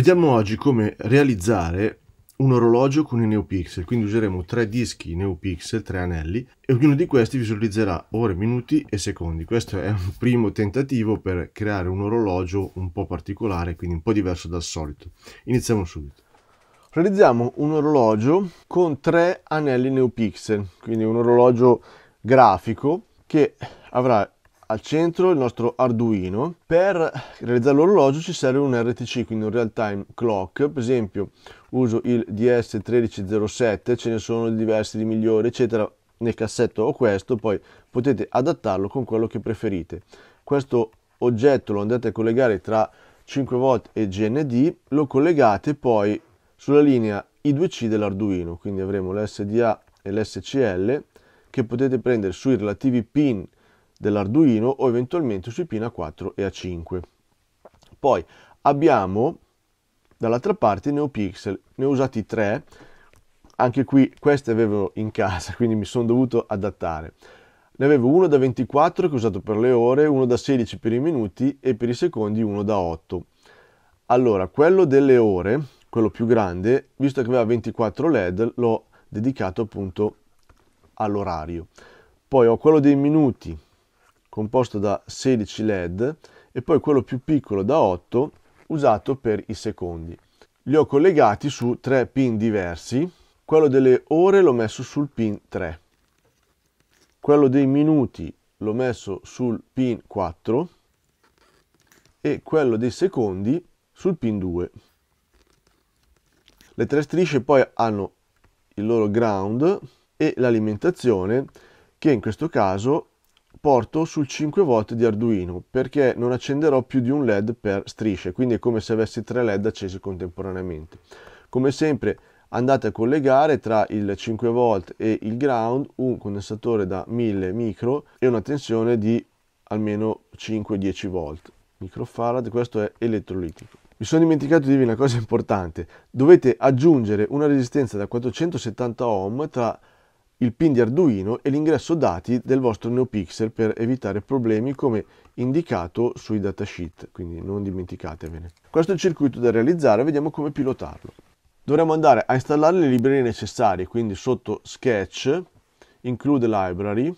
Vediamo oggi come realizzare un orologio con i NeoPixel, quindi useremo tre dischi NeoPixel, tre anelli, e ognuno di questi visualizzerà ore, minuti e secondi. Questo è un primo tentativo per creare un orologio un po' particolare, quindi un po' diverso dal solito. Iniziamo subito. Realizziamo un orologio con tre anelli NeoPixel, quindi un orologio grafico che avrà al centro il nostro Arduino. Per realizzare l'orologio ci serve un RTC, quindi un real time clock. Per esempio uso il DS1307, ce ne sono diversi di migliori, eccetera. Nel cassetto ho questo, poi potete adattarlo con quello che preferite. Questo oggetto lo andate a collegare tra 5V e GND, lo collegate poi sulla linea I2C dell'Arduino, quindi avremo l'SDA e l'SCL che potete prendere sui relativi pin dell'Arduino o eventualmente sui pin A4 e A5. Poi abbiamo dall'altra parte i NeoPixel, ne ho usati tre, anche qui queste avevo in casa, quindi mi sono dovuto adattare. Ne avevo uno da 24 che ho usato per le ore, uno da 16 per i minuti e per i secondi uno da 8. Allora, quello delle ore, quello più grande, visto che aveva 24 LED, l'ho dedicato appunto all'orario. Poi ho quello dei minuti, composto da 16 LED e poi quello più piccolo da 8 usato per i secondi. Li ho collegati su tre pin diversi, quello delle ore l'ho messo sul pin 3, quello dei minuti l'ho messo sul pin 4 e quello dei secondi sul pin 2. Le tre strisce poi hanno il loro ground e l'alimentazione che in questo caso porto sul 5V di Arduino perché non accenderò più di un LED per strisce, quindi è come se avessi tre LED accesi contemporaneamente. Come sempre andate a collegare tra il 5V e il ground un condensatore da 1000 micro e una tensione di almeno 5-10 volt. Microfarad, questo è elettrolitico. Mi sono dimenticato di dirvi una cosa importante, dovete aggiungere una resistenza da 470 ohm tra il pin di Arduino e l'ingresso dati del vostro NeoPixel per evitare problemi come indicato sui datasheet, quindi non dimenticatevene. Questo è il circuito da realizzare, vediamo come pilotarlo. Dovremmo andare a installare le librerie necessarie, quindi sotto Sketch, Include Library,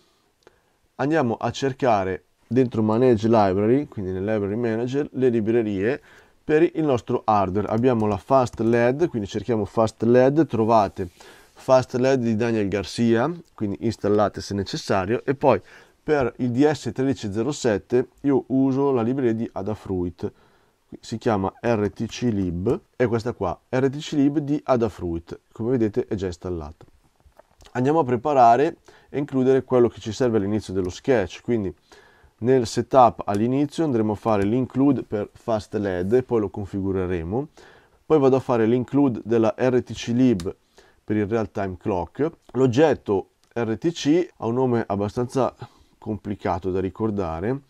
andiamo a cercare dentro Manage Library, quindi nel Library Manager, le librerie per il nostro hardware. Abbiamo la Fast LED, quindi cerchiamo Fast LED, trovate fast LED di Daniel Garcia, quindi installate se necessario, e poi per il DS1307 io uso la libreria di Adafruit, si chiama RTC Lib, è questa qua, RTC Lib di Adafruit, come vedete è già installata. Andiamo a preparare e includere quello che ci serve all'inizio dello sketch, quindi nel setup all'inizio andremo a fare l'include per fast LED poi lo configureremo. Poi vado a fare l'include della RTC Lib per il real time clock. L'oggetto RTC ha un nome abbastanza complicato da ricordare,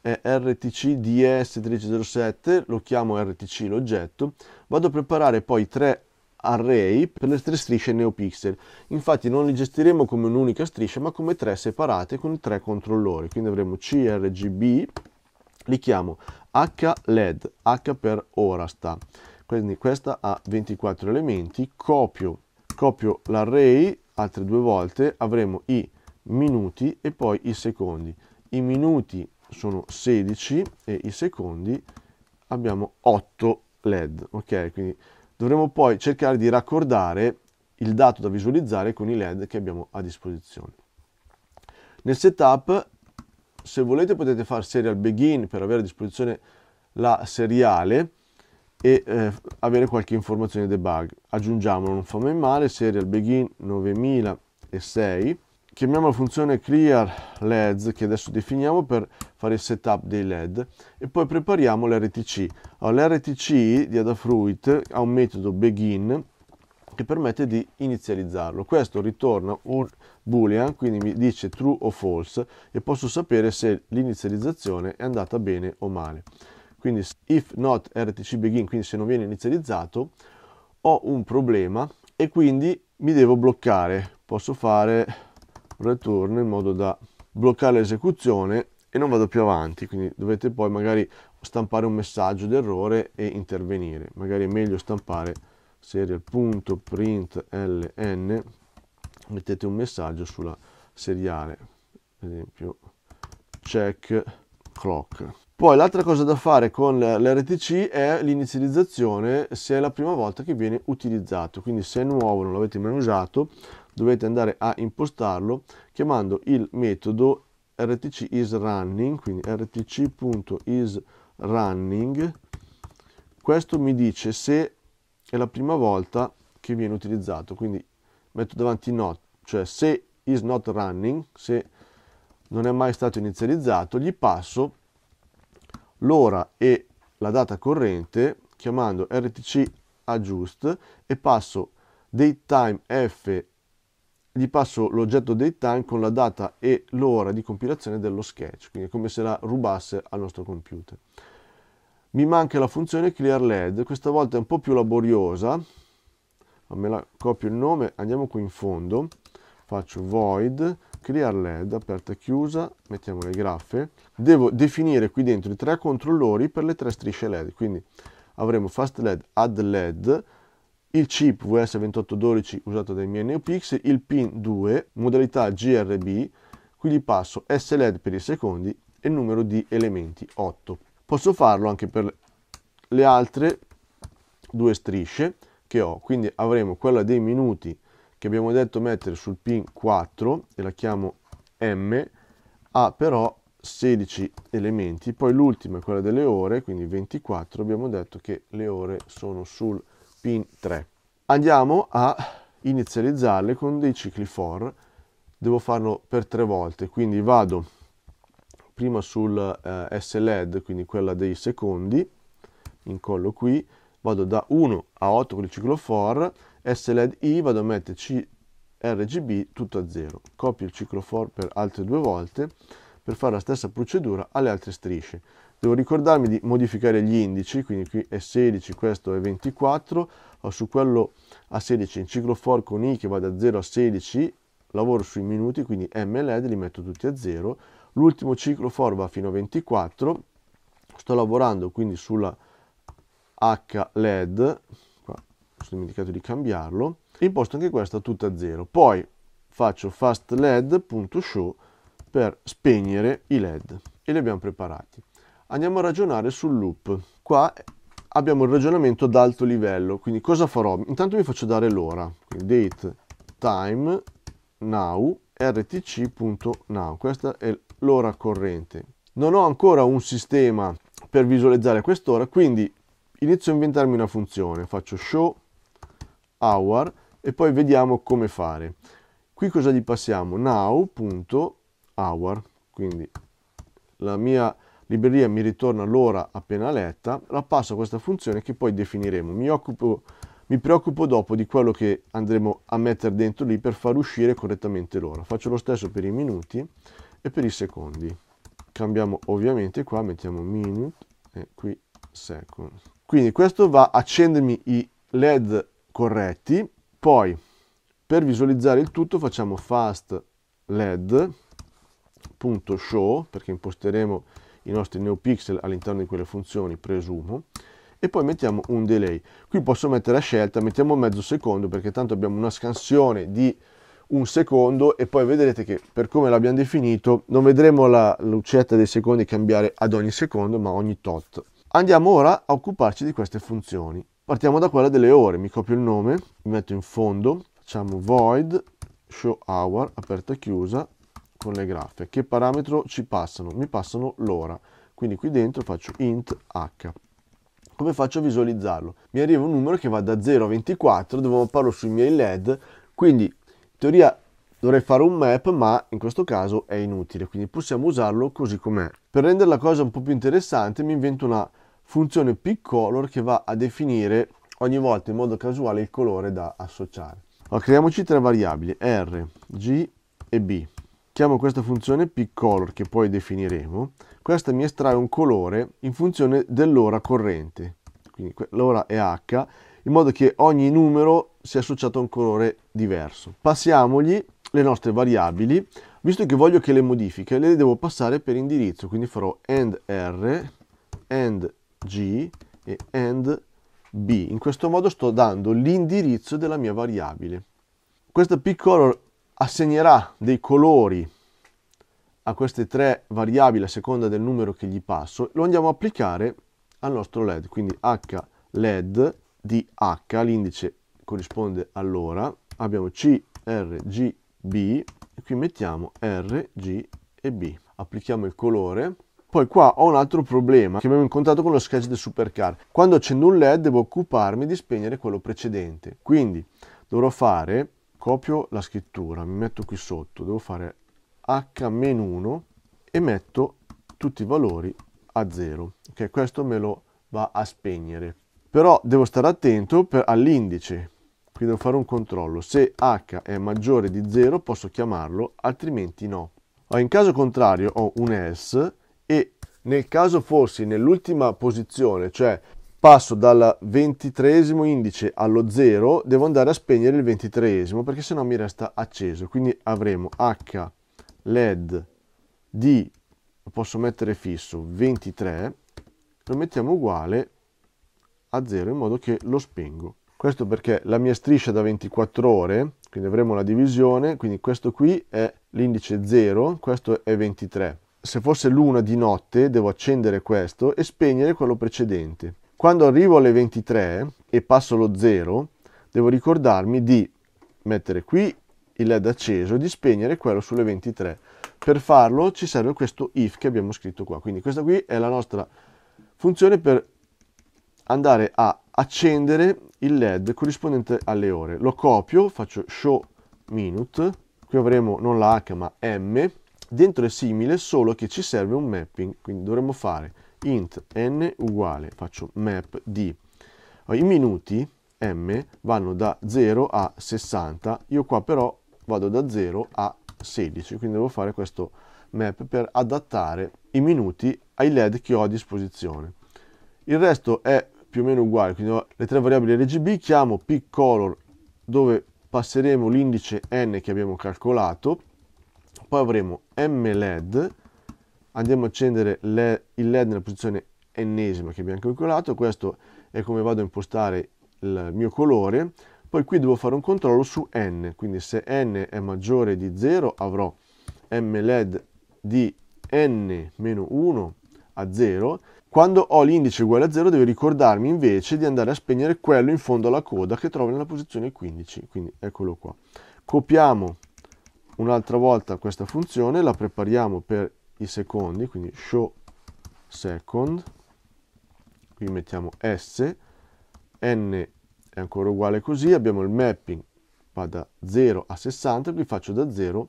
è RTC DS1307, lo chiamo RTC l'oggetto, vado a preparare poi tre array per le tre strisce NeoPixel. Infatti non li gestiremo come un'unica striscia, ma come tre separate con tre controllori. Quindi avremo CRGB, li chiamo h led H per ora sta. Quindi questa ha 24 elementi, copio copio l'array altre due volte, avremo i minuti e poi i secondi. I minuti sono 16 e i secondi abbiamo 8 led, ok? Quindi dovremo poi cercare di raccordare il dato da visualizzare con i led che abbiamo a disposizione. Nel setup, se volete potete fare serial begin per avere a disposizione la seriale, e eh, avere qualche informazione debug. Aggiungiamo, non fa mai male, serial begin 9006. Chiamiamo la funzione clear LEDs che adesso definiamo per fare il setup dei LED e poi prepariamo l'RTC. Allora, L'RTC di Adafruit ha un metodo begin che permette di inizializzarlo. Questo ritorna un boolean, quindi mi dice true o false e posso sapere se l'inizializzazione è andata bene o male quindi if not RTC begin, quindi se non viene inizializzato, ho un problema e quindi mi devo bloccare. Posso fare return in modo da bloccare l'esecuzione e non vado più avanti, quindi dovete poi magari stampare un messaggio d'errore e intervenire. Magari è meglio stampare serial.println, mettete un messaggio sulla seriale, ad esempio check clock. Poi l'altra cosa da fare con l'RTC è l'inizializzazione se è la prima volta che viene utilizzato, quindi se è nuovo, non l'avete mai usato, dovete andare a impostarlo chiamando il metodo rtc isRunning, quindi rtc.isRunning. Questo mi dice se è la prima volta che viene utilizzato, quindi metto davanti not, cioè se is not running, se non è mai stato inizializzato, gli passo l'ora e la data corrente chiamando rtc adjust e passo datetime f gli passo l'oggetto datetime con la data e l'ora di compilazione dello sketch, quindi è come se la rubasse al nostro computer. Mi manca la funzione clear LED, questa volta è un po' più laboriosa, me la copio il nome, andiamo qui in fondo, faccio void creare led aperta e chiusa mettiamo le graffe devo definire qui dentro i tre controllori per le tre strisce led quindi avremo fast led add led il chip VS2812 usato dai miei NeoPix, il pin 2, modalità GRB, qui gli passo SLED per i secondi e numero di elementi 8. Posso farlo anche per le altre due strisce che ho, quindi avremo quella dei minuti che abbiamo detto mettere sul pin 4 e la chiamo M, ha però 16 elementi, poi l'ultima è quella delle ore, quindi 24, abbiamo detto che le ore sono sul pin 3. Andiamo a inizializzarle con dei cicli for, devo farlo per tre volte, quindi vado prima sul eh, SLED, quindi quella dei secondi, incollo qui, vado da 1 a 8 con il ciclo for, SLED I vado a mettere CRGB tutto a zero. Copio il ciclo for per altre due volte per fare la stessa procedura alle altre strisce. Devo ricordarmi di modificare gli indici, quindi qui è 16, questo è 24, ho su quello a 16 in ciclo for con I che va da 0 a 16, lavoro sui minuti, quindi M LED li metto tutti a 0, l'ultimo ciclo for va fino a 24, sto lavorando quindi sulla H LED, sono dimenticato di cambiarlo, imposto anche questa tutta a zero. Poi faccio fast led.show per spegnere i led e li abbiamo preparati. Andiamo a ragionare sul loop. Qua abbiamo il ragionamento ad alto livello, quindi cosa farò? Intanto mi faccio dare l'ora, quindi date time now rtc.now, questa è l'ora corrente. Non ho ancora un sistema per visualizzare quest'ora, quindi inizio a inventarmi una funzione, faccio show hour e poi vediamo come fare. Qui cosa gli passiamo? now.hour, quindi la mia libreria mi ritorna l'ora appena letta, la passo a questa funzione che poi definiremo. Mi, occupo, mi preoccupo dopo di quello che andremo a mettere dentro lì per far uscire correttamente l'ora. Faccio lo stesso per i minuti e per i secondi. Cambiamo ovviamente qua, mettiamo minute e qui second. Quindi questo va a accendermi i led corretti. Poi, per visualizzare il tutto, facciamo fast led.show, perché imposteremo i nostri neopixel all'interno di quelle funzioni, presumo, e poi mettiamo un delay. Qui posso mettere la scelta, mettiamo mezzo secondo, perché tanto abbiamo una scansione di un secondo e poi vedrete che per come l'abbiamo definito non vedremo la lucetta dei secondi cambiare ad ogni secondo ma ogni tot. Andiamo ora a occuparci di queste funzioni. Partiamo da quella delle ore, mi copio il nome, mi metto in fondo, facciamo void show hour, aperta e chiusa, con le graffe. Che parametro ci passano? Mi passano l'ora, quindi qui dentro faccio int h. Come faccio a visualizzarlo? Mi arriva un numero che va da 0 a 24, dove mapparlo sui miei LED, quindi in teoria dovrei fare un map, ma in questo caso è inutile, quindi possiamo usarlo così com'è. Per rendere la cosa un po' più interessante mi invento una funzione pick-color che va a definire ogni volta in modo casuale il colore da associare. Allora, creiamoci tre variabili, R, G e B. Chiamo questa funzione pickColor che poi definiremo. Questa mi estrae un colore in funzione dell'ora corrente, quindi l'ora è H, in modo che ogni numero sia associato a un colore diverso. Passiamogli le nostre variabili, visto che voglio che le modifiche le devo passare per indirizzo, quindi farò AND R, AND G e AND B. In questo modo sto dando l'indirizzo della mia variabile. Questa pcolor assegnerà dei colori a queste tre variabili a seconda del numero che gli passo, lo andiamo a applicare al nostro LED, quindi H LED di H, l'indice corrisponde all'ora, abbiamo C, R, G, B, e qui mettiamo R, G e B. Applichiamo il colore, poi qua ho un altro problema che abbiamo incontrato con lo sketch del supercar. Quando accendo un LED devo occuparmi di spegnere quello precedente. Quindi dovrò fare, copio la scrittura, mi metto qui sotto, devo fare h-1 e metto tutti i valori a 0. Ok, questo me lo va a spegnere. Però devo stare attento all'indice, quindi devo fare un controllo. Se h è maggiore di 0 posso chiamarlo, altrimenti no. in caso contrario ho un S nel caso fossi nell'ultima posizione, cioè passo dal ventitresimo indice allo 0, devo andare a spegnere il ventitresimo perché sennò mi resta acceso. Quindi avremo H LED di, lo posso mettere fisso, 23, lo mettiamo uguale a 0 in modo che lo spengo. Questo perché la mia striscia da 24 ore, quindi avremo la divisione, quindi questo qui è l'indice 0, questo è 23 se fosse luna di notte devo accendere questo e spegnere quello precedente. Quando arrivo alle 23 e passo lo 0, devo ricordarmi di mettere qui il led acceso e di spegnere quello sulle 23. Per farlo ci serve questo if che abbiamo scritto qua. Quindi questa qui è la nostra funzione per andare a accendere il led corrispondente alle ore. Lo copio, faccio show minute, qui avremo non la H ma M, dentro è simile solo che ci serve un mapping, quindi dovremmo fare int n uguale, faccio map di i minuti m vanno da 0 a 60, io qua però vado da 0 a 16, quindi devo fare questo map per adattare i minuti ai led che ho a disposizione. Il resto è più o meno uguale, quindi ho le tre variabili RGB, chiamo pick color dove passeremo l'indice n che abbiamo calcolato poi avremo M LED, andiamo a accendere LED, il LED nella posizione ennesima che abbiamo calcolato, questo è come vado a impostare il mio colore, poi qui devo fare un controllo su N, quindi se N è maggiore di 0 avrò M LED di N-1 a 0, quando ho l'indice uguale a 0 devo ricordarmi invece di andare a spegnere quello in fondo alla coda che trovo nella posizione 15, quindi eccolo qua. Copiamo un'altra volta questa funzione la prepariamo per i secondi quindi show second qui mettiamo s n è ancora uguale così abbiamo il mapping va da 0 a 60 qui faccio da 0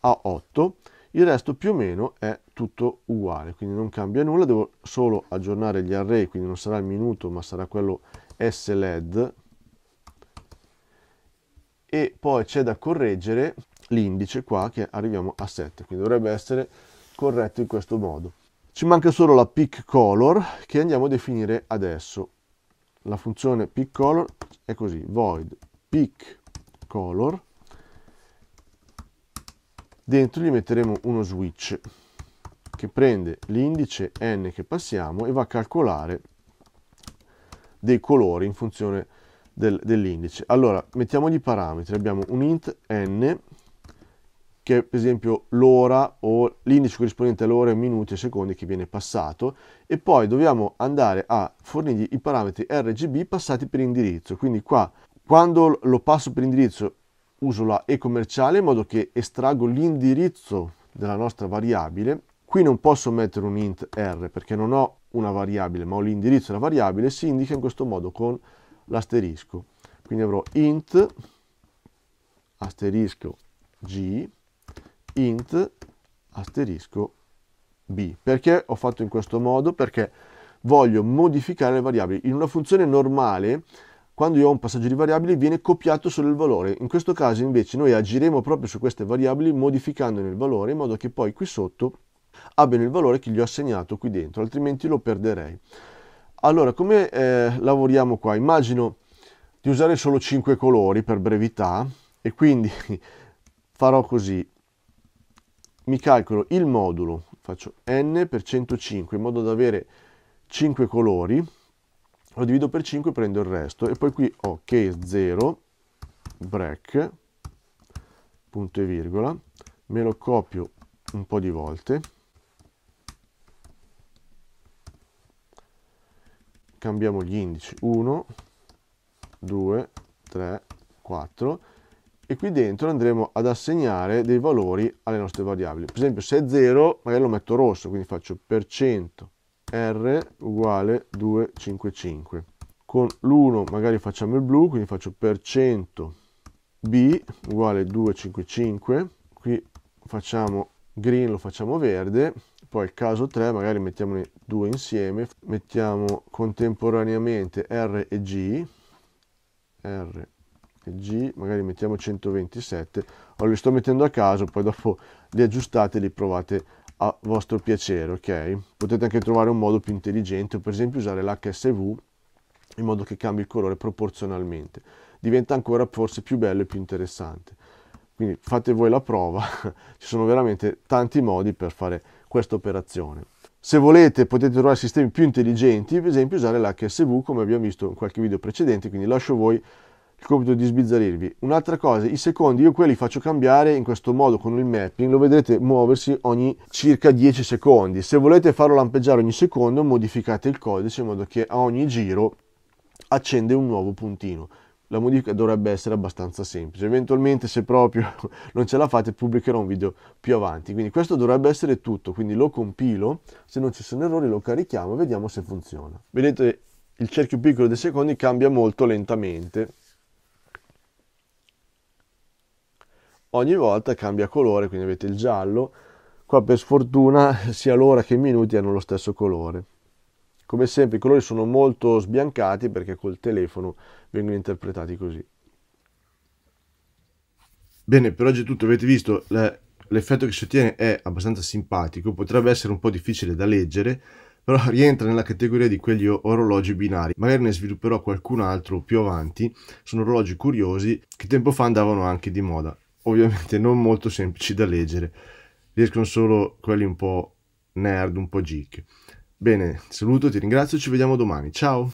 a 8 il resto più o meno è tutto uguale quindi non cambia nulla devo solo aggiornare gli array quindi non sarà il minuto ma sarà quello sled e poi c'è da correggere l'indice qua che arriviamo a 7, quindi dovrebbe essere corretto in questo modo. Ci manca solo la pick color che andiamo a definire adesso. La funzione pick color è così, void pick color, dentro gli metteremo uno switch che prende l'indice n che passiamo e va a calcolare dei colori in funzione del, dell'indice. Allora, mettiamo gli parametri, abbiamo un int n che per esempio l'ora o l'indice corrispondente all'ora, minuti e secondi che viene passato e poi dobbiamo andare a fornirgli i parametri RGB passati per indirizzo. Quindi qua quando lo passo per indirizzo uso la e commerciale in modo che estraggo l'indirizzo della nostra variabile. Qui non posso mettere un int r perché non ho una variabile ma ho l'indirizzo della variabile si indica in questo modo con l'asterisco. Quindi avrò int asterisco g int asterisco b. Perché ho fatto in questo modo? Perché voglio modificare le variabili. In una funzione normale, quando io ho un passaggio di variabili, viene copiato solo il valore. In questo caso invece noi agiremo proprio su queste variabili modificandone il valore in modo che poi qui sotto abbiano il valore che gli ho assegnato qui dentro, altrimenti lo perderei. Allora, come eh, lavoriamo qua? Immagino di usare solo 5 colori per brevità e quindi farò così mi calcolo il modulo, faccio n per 105 in modo da avere 5 colori, lo divido per 5 e prendo il resto e poi qui ho case 0 break punto e virgola, me lo copio un po' di volte, cambiamo gli indici 1, 2, 3, 4 e qui dentro andremo ad assegnare dei valori alle nostre variabili. Per esempio se è 0 magari lo metto rosso, quindi faccio per cento r uguale 255. Con l'1 magari facciamo il blu, quindi faccio per cento b uguale 255. Qui facciamo green, lo facciamo verde, poi il caso 3 magari mettiamone due insieme, mettiamo contemporaneamente r e g, r G, magari mettiamo 127, o li sto mettendo a caso, poi dopo li aggiustate e li provate a vostro piacere, ok? Potete anche trovare un modo più intelligente, per esempio usare l'HSV in modo che cambi il colore proporzionalmente. Diventa ancora forse più bello e più interessante. Quindi fate voi la prova, ci sono veramente tanti modi per fare questa operazione. Se volete potete trovare sistemi più intelligenti, per esempio usare l'HSV come abbiamo visto in qualche video precedente, quindi lascio voi il compito di sbizzarrirvi. Un'altra cosa, i secondi io quelli faccio cambiare in questo modo con il mapping, lo vedrete muoversi ogni circa 10 secondi. Se volete farlo lampeggiare ogni secondo modificate il codice in modo che a ogni giro accende un nuovo puntino. La modifica dovrebbe essere abbastanza semplice, eventualmente se proprio non ce la fate pubblicherò un video più avanti. Quindi questo dovrebbe essere tutto, quindi lo compilo, se non ci sono errori lo carichiamo e vediamo se funziona. Vedete il cerchio piccolo dei secondi cambia molto lentamente ogni volta cambia colore, quindi avete il giallo. Qua per sfortuna sia l'ora che i minuti hanno lo stesso colore. Come sempre i colori sono molto sbiancati perché col telefono vengono interpretati così. Bene, per oggi è tutto. Avete visto l'effetto che si ottiene è abbastanza simpatico, potrebbe essere un po' difficile da leggere, però rientra nella categoria di quegli orologi binari. Magari ne svilupperò qualcun altro più avanti. Sono orologi curiosi che tempo fa andavano anche di moda ovviamente non molto semplici da leggere, riescono solo quelli un po' nerd, un po' geek. Bene, saluto, ti ringrazio, ci vediamo domani, ciao!